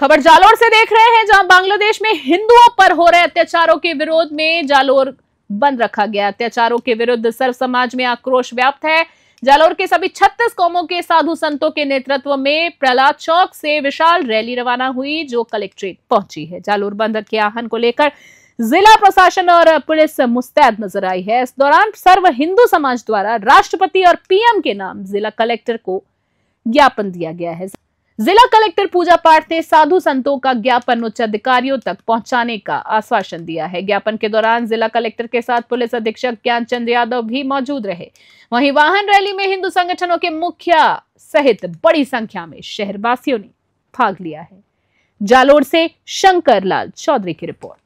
खबर जालोर से देख रहे हैं जहां बांग्लादेश में हिंदुओं पर हो रहे अत्याचारों के विरोध में जालोर बंद रखा गया अत्याचारों के विरुद्ध सर्व समाज में आक्रोश व्याप्त है जालोर के सभी 36 कौमों के साधु संतों के नेतृत्व में प्रहलाद चौक से विशाल रैली रवाना हुई जो कलेक्ट्रेट पहुंची है जालोर बंद के आह्वान को लेकर जिला प्रशासन और पुलिस मुस्तैद नजर आई है इस दौरान सर्व हिंदू समाज द्वारा राष्ट्रपति और पीएम के नाम जिला कलेक्टर को ज्ञापन दिया गया है जिला कलेक्टर पूजा पाठ ने साधु संतों का ज्ञापन उच्च अधिकारियों तक पहुंचाने का आश्वासन दिया है ज्ञापन के दौरान जिला कलेक्टर के साथ पुलिस अधीक्षक ज्ञानचंद यादव भी मौजूद रहे वहीं वाहन रैली में हिंदू संगठनों के मुखिया सहित बड़ी संख्या में शहरवासियों ने भाग लिया है जालोर से शंकर लाल चौधरी की रिपोर्ट